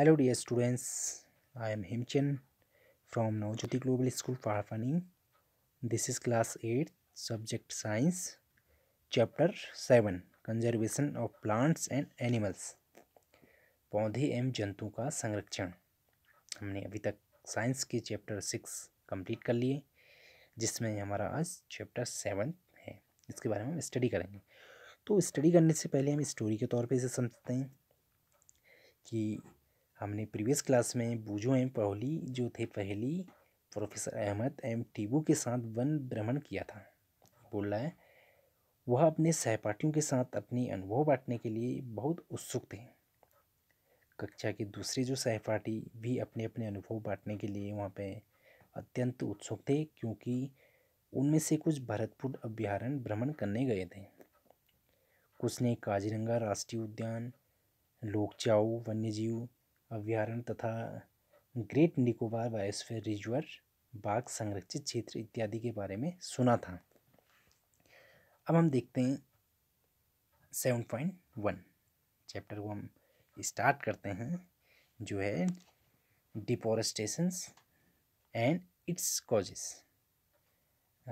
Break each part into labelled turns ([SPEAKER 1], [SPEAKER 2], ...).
[SPEAKER 1] Hello dear students I am Himchand from Navjyoti global school फारफनी this is class eight subject science chapter seven conservation of plants and animals पौधे एवं जंतु का संरक्षण हमने अभी तक साइंस के चैप्टर सिक्स कंप्लीट कर लिए जिसमें हमारा आज चैप्टर सेवन है इसके बारे में हम स्टडी करेंगे तो स्टडी करने से पहले हम स्टोरी के तौर पर इसे समझते हैं कि हमने प्रीवियस क्लास में बूझो एम पहली जो थे पहली प्रोफेसर अहमद एम टीबू के साथ वन भ्रमण किया था बोल रहा है वह अपने सहपाठियों के साथ अपने अनुभव बांटने के लिए बहुत उत्सुक थे कक्षा के दूसरे जो सहपाठी भी अपने अपने अनुभव बांटने के लिए वहाँ पे अत्यंत उत्सुक थे क्योंकि उनमें से कुछ भरतपुर अभ्यारण्य भ्रमण करने गए थे कुछ ने काजीरंगा राष्ट्रीय उद्यान लोकचाऊ वन्यजीव अभ्यारण्य तथा ग्रेट निकोबार बायोस्फीयर रिजर्व बाघ संरक्षित क्षेत्र इत्यादि के बारे में सुना था अब हम देखते हैं सेवन पॉइंट वन चैप्टर को हम स्टार्ट करते हैं जो है डिफॉरेस्टेशंस एंड इट्स कॉजेस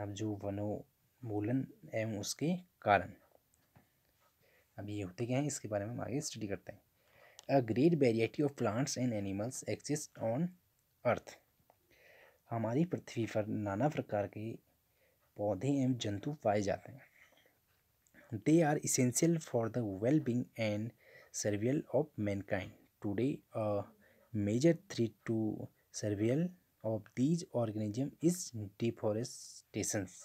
[SPEAKER 1] अब जो वनोमूलन एवं उसके कारण अब ये होते क्या हैं इसके बारे में हम आगे स्टडी करते हैं a great variety of plants and animals exist on earth हमारी पृथ्वी पर नाना प्रकार के पौधे एवं जंतु पाए जाते हैं they are essential for the well being and survival of mankind today major threat to survival of these organism is deforestations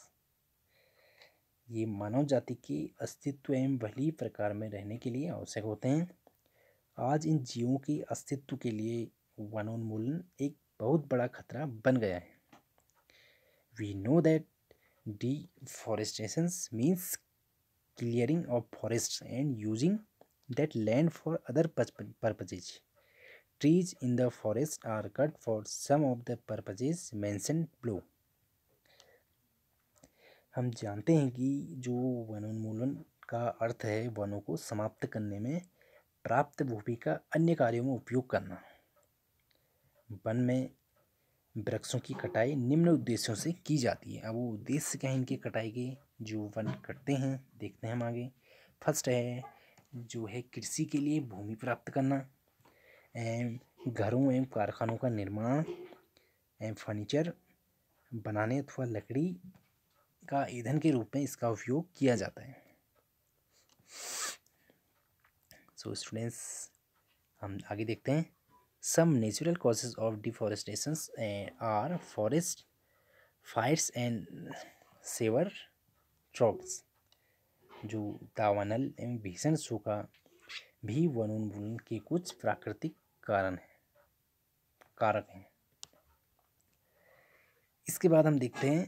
[SPEAKER 1] ये मानव जाति के अस्तित्व एवं भली प्रकार में रहने के लिए आवश्यक होते हैं आज इन जीवों के अस्तित्व के लिए वनोन्मूलन एक बहुत बड़ा खतरा बन गया है we know that D deforestation means clearing of forest and using that land for other purposes trees in the forest are cut for some of the purposes mentioned below हम जानते हैं कि जो वनोन्मूलन का अर्थ है वनों को समाप्त करने में प्राप्त भूमि का अन्य कार्यों में उपयोग करना वन में वृक्षों की कटाई निम्न उद्देश्यों से की जाती है अब वो उद्देश्य क्या है इनकी कटाई के जो वन कटते हैं देखते हैं हम आगे फर्स्ट है जो है कृषि के लिए भूमि प्राप्त करना एवं घरों एवं कारखानों का निर्माण एवं फर्नीचर बनाने अथवा लकड़ी का ईंधन के रूप में इसका उपयोग किया जाता है सो स्टूडेंट्स हम आगे देखते हैं some natural causes of deforestation are forest fires and severe droughts जो दावानल एवं भीषण सूखा भी वनोन्मूलन के कुछ प्राकृतिक कारण हैं कारक हैं इसके बाद हम देखते हैं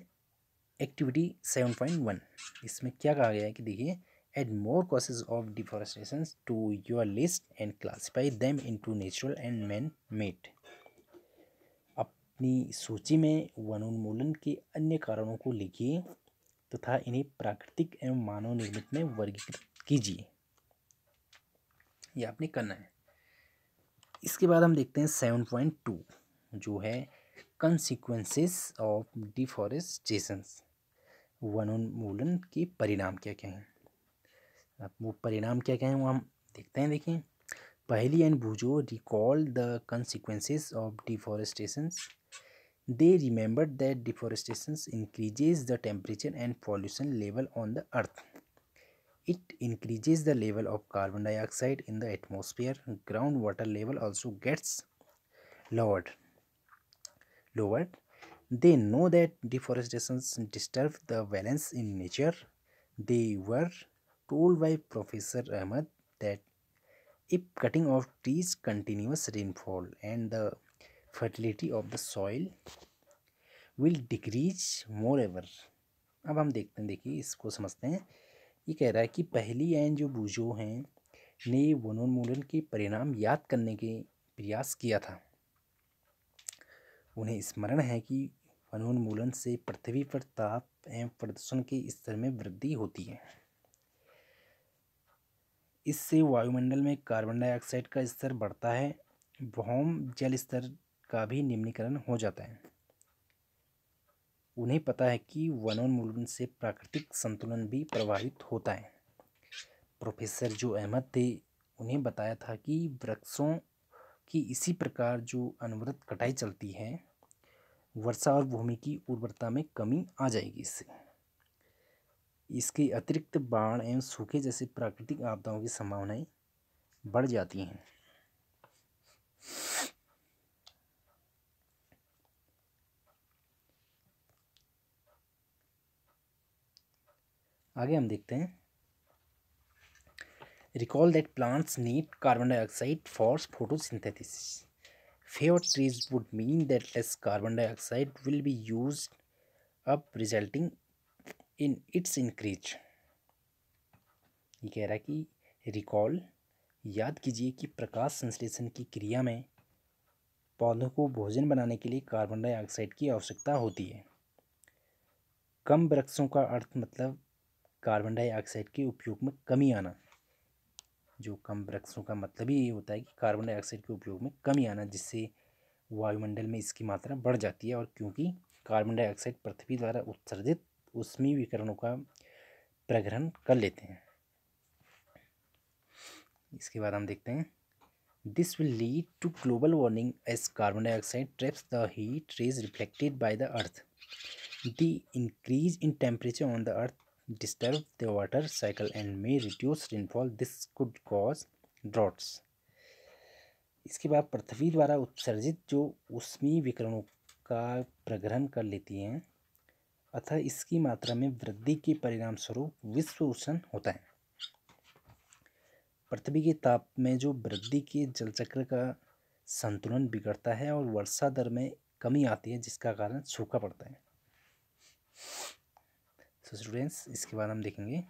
[SPEAKER 1] एक्टिविटी सेवन पॉइंट वन इसमें क्या कहा गया है कि देखिए add more causes of deforestation to your list and classify them into natural and man-made अपनी सूची में वनोन्मूलन के अन्य कारणों को लिखिए तथा इन्हें प्राकृतिक एवं मानव निर्मित में वर्गीकृत कीजिए यह आपने करना है इसके बाद हम देखते हैं सेवन पॉइंट टू जो है कंसिक्वेंसेस ऑफ डिफॉरेस्टेशन वनोन्मूलन के परिणाम क्या क्या हैं वो परिणाम क्या क्या हैं वो हम देखते हैं देखें Paheli and Boojho recall the consequences of deforestation they remember that deforestation increases the temperature and pollution level on the earth it increases the level of carbon dioxide in the atmosphere ground water level also gets lowered lowered they know that deforestation disturb the balance in nature they were told by Professor Ahmed that if cutting of trees continuous rainfall and the fertility of the soil will decrease moreover अब हम देखते हैं देखिए इसको समझते हैं ये कह रहा है कि पहली एन जो बूझो हैं ने वनोन्मूलन के परिणाम याद करने के प्रयास किया था उन्हें स्मरण है कि वनोन्मूलन से पृथ्वी पर ताप एवं प्रदूषण के स्तर में वृद्धि होती है इससे वायुमंडल में कार्बन डाइऑक्साइड का स्तर बढ़ता है भौम जल स्तर का भी निम्नीकरण हो जाता है उन्हें पता है कि वनोन्मूलन से प्राकृतिक संतुलन भी प्रभावित होता है प्रोफेसर जो अहमद थे उन्हें बताया था कि वृक्षों की इसी प्रकार जो अनवरत कटाई चलती है वर्षा और भूमि की उर्वरता में कमी आ जाएगी इससे इसके अतिरिक्त बाढ़ एवं सूखे जैसे प्राकृतिक आपदाओं की संभावनाएं बढ़ जाती हैं आगे हम देखते हैं recall that plants need carbon dioxide for photo photosynthesis fewer trees would mean that less carbon dioxide will be use up resulting in its increase ये कह रहा है कि रिकॉल याद कीजिए कि प्रकाश संश्लेषण की क्रिया में पौधों को भोजन बनाने के लिए कार्बन डाइऑक्साइड की आवश्यकता होती है कम वृक्षों का अर्थ मतलब कार्बन डाइऑक्साइड के उपयोग में कमी आना जो कम वृक्षों का मतलब ही ये होता है कि कार्बन डाइऑक्साइड के उपयोग में कमी आना जिससे वायुमंडल में इसकी मात्रा बढ़ जाती है और क्योंकि कार्बन डाइऑक्साइड पृथ्वी द्वारा उत्सर्जित उसमी विकरणों का प्रग्रहण कर लेते हैं इसके बाद हम देखते हैं this will lead to global warming as carbon dioxide traps the heat rays reflected by the earth the increase in temperature on the earth disturb the water cycle and may reduce rainfall this could cause droughts इसके बाद पृथ्वी द्वारा उत्सर्जित जो उष्मीय विकरणों का प्रग्रहण कर लेती हैं अतः इसकी मात्रा में वृद्धि के परिणाम स्वरूप विश्व उष्ण होता है पृथ्वी के ताप में जो वृद्धि के जलचक्र का संतुलन बिगड़ता है और वर्षा दर में कमी आती है जिसका कारण सूखा पड़ता है सो so स्टूडेंट्स इसके बाद हम देखेंगे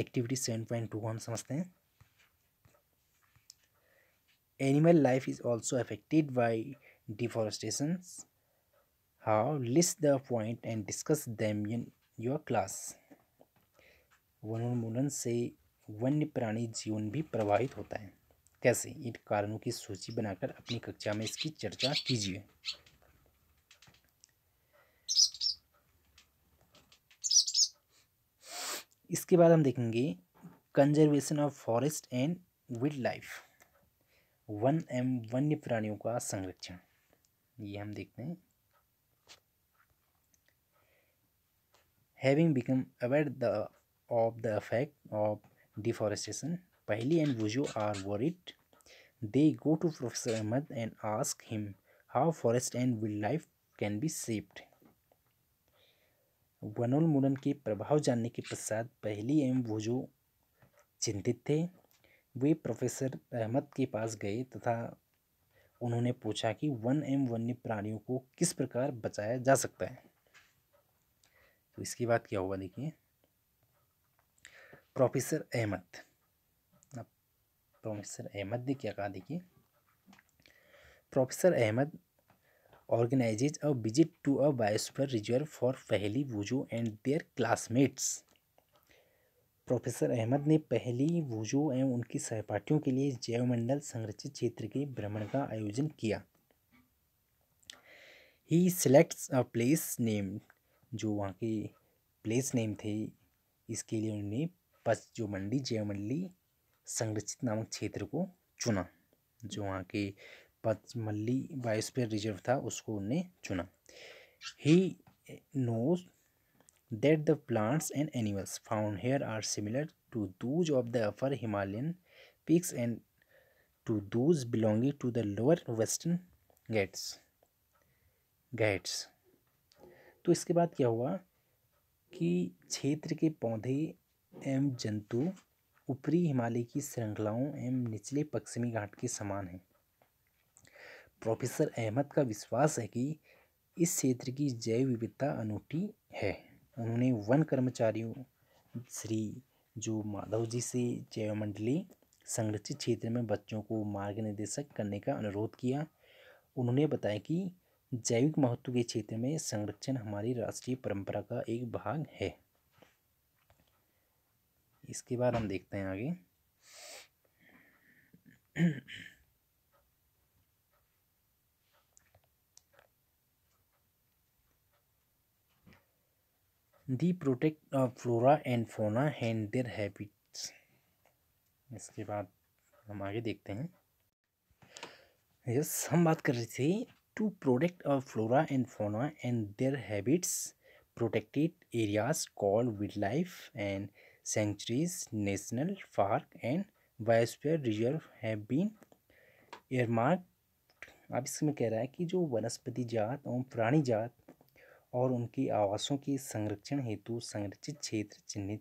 [SPEAKER 1] एक्टिविटी सेवन पॉइंट टू हम समझते हैं animal life is also affected by deforestations how list the point and discuss them in your class वनोन्मूलन से वन्य प्राणी जीवन भी प्रभावित होता है कैसे इन कारणों की सूची बनाकर अपनी कक्षा में इसकी चर्चा कीजिए इसके बाद हम देखेंगे conservation of forest and wild life वन एम वन्य प्राणियों का संरक्षण ये हम देखते हैं having become aware the of the affect of deforestation Paheli and Boojho are worried they go to professor Ahmad and ask him how forest and wild life can be saved वनोन्मूलन के प्रभाव जानने के पश्चात पहली एवं वुजो चिंतित थे वे प्रोफेसर अहमद के पास गए तथा उन्होंने पूछा कि वन एम वन्य प्राणियों को किस प्रकार बचाया जा सकता है तो इसकी बात क्या होगा देखिए प्रोफेसर अहमद प्रोफेसर अहमद ने क्या कहा देखिए professor Ahmad organizes a visit to a biosphere reserve for Paheli Bujo and their classmates professor Ahmad ने पहली वुजू एवं उनकी सहपाठियों के लिए जैवमंडल संरक्षित क्षेत्र के भ्रमण का आयोजन किया he selects a place name जो वहाँ के प्लेस नेम थे इसके लिए उन्होंने पस जो मंडी जैवमंडली संरक्षित नामक क्षेत्र को चुना जो वहाँ के पचमल्ली बायोस्फीयर रिजर्व था उसको उन्होंने चुना he knows that the plants and animals found here are similar to those of the upper Himalayan peaks and to those belonging to the lower western Ghats Ghats तो इसके बाद क्या हुआ कि क्षेत्र के पौधे एवं जंतु ऊपरी हिमालय की श्रृंखलाओं एवं निचले पश्चिमी घाट के समान हैं प्रोफेसर अहमद का विश्वास है कि इस क्षेत्र की जैव विविधता अनूठी है उन्होंने वन कर्मचारियों श्री जो माधव जी से जैव मंडली संरक्षित क्षेत्र में बच्चों को मार्ग निर्देशक करने का अनुरोध किया उन्होंने बताया कि जैविक महत्व के क्षेत्र में संरक्षण हमारी राष्ट्रीय परंपरा का एक भाग है इसके बाद हम देखते हैं आगे the protect flora and fauna and their habits इसके बाद हम आगे देखते हैं यस हम बात कर रहे थे to protect flora and fauna and their habits protected areas call wild life and sanctuaries national park and biosphere reserve have been earmark आप इसमें कह रहा है कि जो वनस्पति जात और प्राणी जात और उनकी आवासों की संरक्षण हेतु संरक्षित क्षेत्र चिन्हित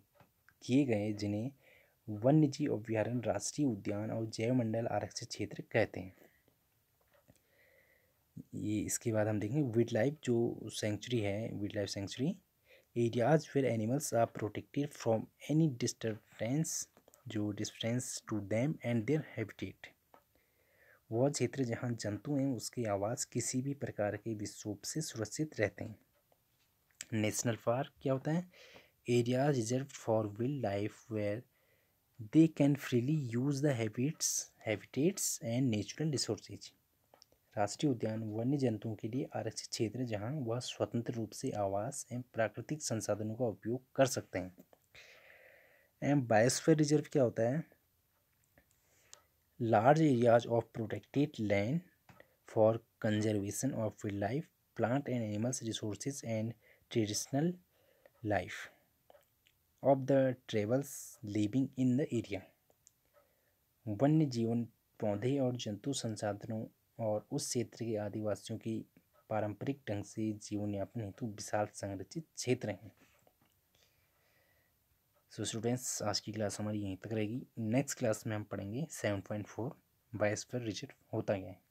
[SPEAKER 1] किए गए जिन्हें वन्यजीव अभ्यारण्य राष्ट्रीय उद्यान और जैवमंडल आरक्षित क्षेत्र कहते हैं ये इसके बाद हम देखेंगे विड लाइफ जो सेंचुरी है wild life sanctuary areas where animals are protected from any disturbance जो disturbance to them and their habitat वह क्षेत्र जहाँ जंतु हैं उसके आवाज़ किसी भी प्रकार के विक्षोभ से सुरक्षित रहते हैं नेशनल पार्क क्या होता है area reserve for wild life where they can freely use the habits habitats and natural resources राष्ट्रीय उद्यान वन्य जंतुओं के लिए आरक्षित क्षेत्र जहां वह स्वतंत्र रूप से आवास एवं प्राकृतिक संसाधनों का उपयोग कर सकते हैं एंड बायोस्फेयर रिजर्व क्या होता है large areas of protected land for conservation of wild life plant and animals resources and traditional life of the tribals living in the area. वन्य जीवन पौधे और जंतु संसाधनों और उस क्षेत्र के आदिवासियों की पारंपरिक ढंग से जीवन यापन हेतु विशाल संरचित क्षेत्र हैं सो स्टूडेंट्स आज की क्लास हमारी यहीं तक रहेगी नेक्स्ट क्लास में हम पढ़ेंगे सेवन पॉइंट फोर बायस पर होता गया है